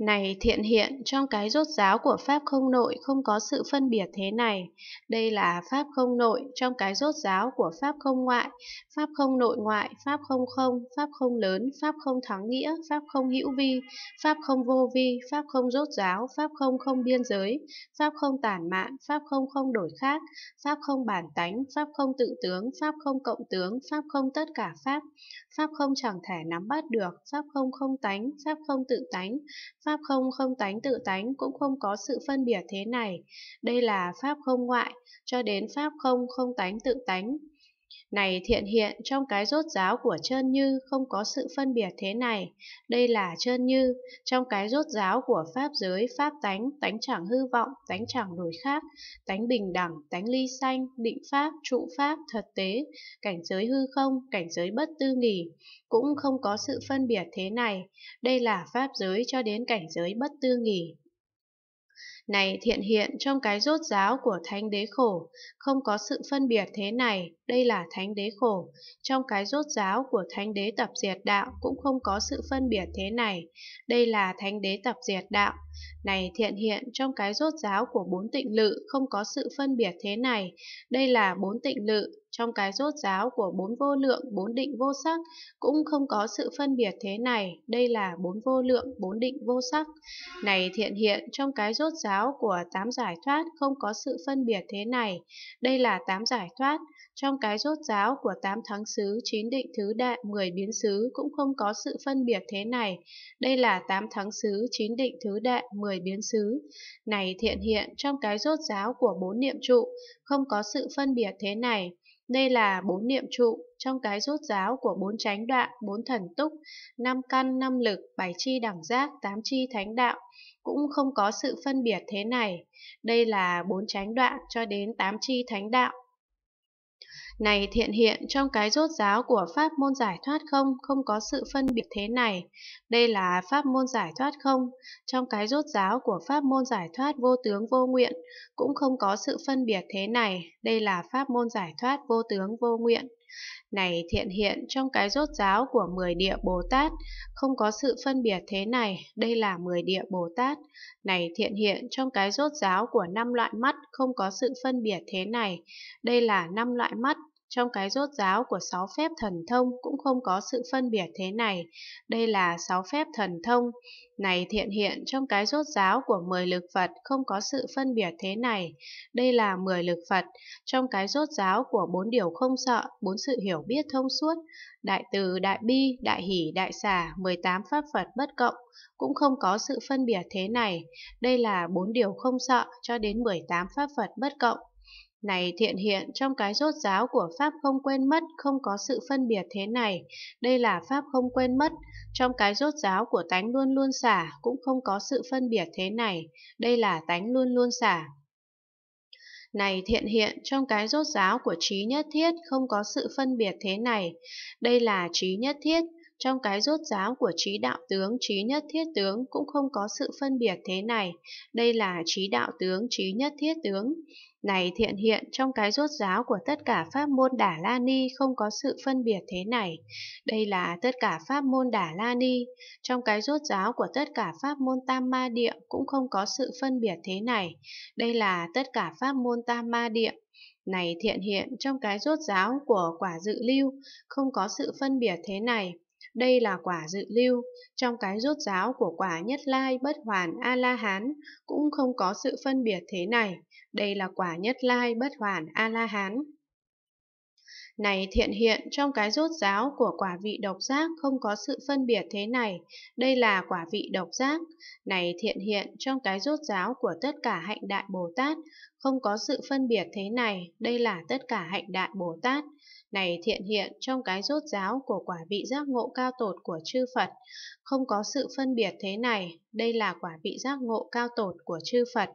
Này thiện hiện, trong cái rốt giáo của Pháp không nội không có sự phân biệt thế này. Đây là Pháp không nội, trong cái rốt giáo của Pháp không ngoại, Pháp không nội ngoại, Pháp không không, Pháp không lớn, Pháp không thắng nghĩa, Pháp không hữu vi, Pháp không vô vi, Pháp không rốt giáo, Pháp không không biên giới, Pháp không tản mạn, Pháp không không đổi khác, Pháp không bản tánh, Pháp không tự tướng, Pháp không cộng tướng, Pháp không tất cả Pháp, Pháp không chẳng thể nắm bắt được, Pháp không không tánh, Pháp không tự tánh, Pháp Pháp không không tánh tự tánh cũng không có sự phân biệt thế này. Đây là Pháp không ngoại, cho đến Pháp không không tánh tự tánh. Này thiện hiện trong cái rốt giáo của chân Như không có sự phân biệt thế này. Đây là chân Như, trong cái rốt giáo của Pháp giới, Pháp tánh, tánh chẳng hư vọng, tánh chẳng đổi khác, tánh bình đẳng, tánh ly sanh, định Pháp, trụ Pháp, thật tế, cảnh giới hư không, cảnh giới bất tư nghỉ, cũng không có sự phân biệt thế này. Đây là Pháp giới cho đến cảnh giới bất tư nghỉ này thiện hiện trong cái rốt giáo của thánh đế khổ, không có sự phân biệt thế này, đây là thánh đế khổ. Trong cái rốt giáo của thánh đế tập diệt đạo cũng không có sự phân biệt thế này, đây là thánh đế tập diệt đạo. Này thiện hiện, trong cái rốt giáo của bốn tịnh lự không có sự phân biệt thế này. Đây là bốn tịnh lự, trong cái rốt giáo của bốn vô lượng, bốn định vô sắc cũng không có sự phân biệt thế này. Đây là bốn vô lượng, bốn định vô sắc. Này thiện hiện, trong cái rốt giáo của tám giải thoát không có sự phân biệt thế này. Đây là tám giải thoát. Trong cái rốt giáo của tám thắng xứ, chín định thứ đại, mười biến xứ cũng không có sự phân biệt thế này. Đây là tám thắng xứ, chín định thứ đại, mười người biến xứ. Này thiện hiện trong cái rốt giáo của bốn niệm trụ, không có sự phân biệt thế này. Đây là bốn niệm trụ trong cái rốt giáo của bốn chánh đoạn, bốn thần túc, năm căn, năm lực, bảy chi đẳng giác, tám chi thánh đạo, cũng không có sự phân biệt thế này. Đây là bốn chánh đoạn cho đến tám chi thánh đạo, này thiện hiện trong cái rốt giáo của pháp môn giải thoát không không có sự phân biệt thế này. Đây là pháp môn giải thoát không. Trong cái rốt giáo của pháp môn giải thoát vô tướng vô nguyện cũng không có sự phân biệt thế này. Đây là pháp môn giải thoát vô tướng vô nguyện. Này thiện hiện trong cái rốt giáo của mười địa Bồ Tát, không có sự phân biệt thế này, đây là mười địa Bồ Tát. Này thiện hiện trong cái rốt giáo của năm loại mắt, không có sự phân biệt thế này, đây là năm loại mắt. Trong cái rốt giáo của sáu phép thần thông cũng không có sự phân biệt thế này. Đây là sáu phép thần thông. Này thiện hiện trong cái rốt giáo của mười lực Phật không có sự phân biệt thế này. Đây là mười lực Phật. Trong cái rốt giáo của bốn điều không sợ, bốn sự hiểu biết thông suốt, đại từ, đại bi, đại hỷ, đại xả, 18 pháp Phật bất cộng, cũng không có sự phân biệt thế này. Đây là bốn điều không sợ cho đến 18 pháp Phật bất cộng. Này thiện hiện, trong cái rốt giáo của Pháp không quên mất không có sự phân biệt thế này. Đây là Pháp không quên mất. Trong cái rốt giáo của tánh luôn luôn xả cũng không có sự phân biệt thế này. Đây là tánh luôn luôn xả. Này thiện hiện, trong cái rốt giáo của trí nhất thiết không có sự phân biệt thế này. Đây là trí nhất thiết. Trong cái rốt ráo của trí đạo tướng, trí nhất thiết tướng cũng không có sự phân biệt thế này. Đây là trí đạo tướng, trí nhất thiết tướng. Này thiện hiện, trong cái rốt ráo của tất cả pháp môn Đà La Ni không có sự phân biệt thế này. Đây là tất cả pháp môn Đà La Ni. Trong cái rốt ráo của tất cả pháp môn Tam Ma Địa cũng không có sự phân biệt thế này. Đây là tất cả pháp môn Tam Ma Địa. Này thiện hiện, trong cái rốt ráo của quả dự lưu không có sự phân biệt thế này. Đây là quả dự lưu, trong cái rốt giáo của quả nhất lai bất hoàn A-la-hán cũng không có sự phân biệt thế này. Đây là quả nhất lai bất hoàn A-la-hán. Này thiện hiện, trong cái rốt giáo của quả vị độc giác không có sự phân biệt thế này, đây là quả vị độc giác. Này thiện hiện, trong cái rốt giáo của tất cả hạnh đại Bồ Tát không có sự phân biệt thế này, đây là tất cả hạnh đại Bồ Tát này thiện hiện trong cái rốt ráo của quả vị giác ngộ cao tột của chư Phật, không có sự phân biệt thế này, đây là quả vị giác ngộ cao tột của chư Phật.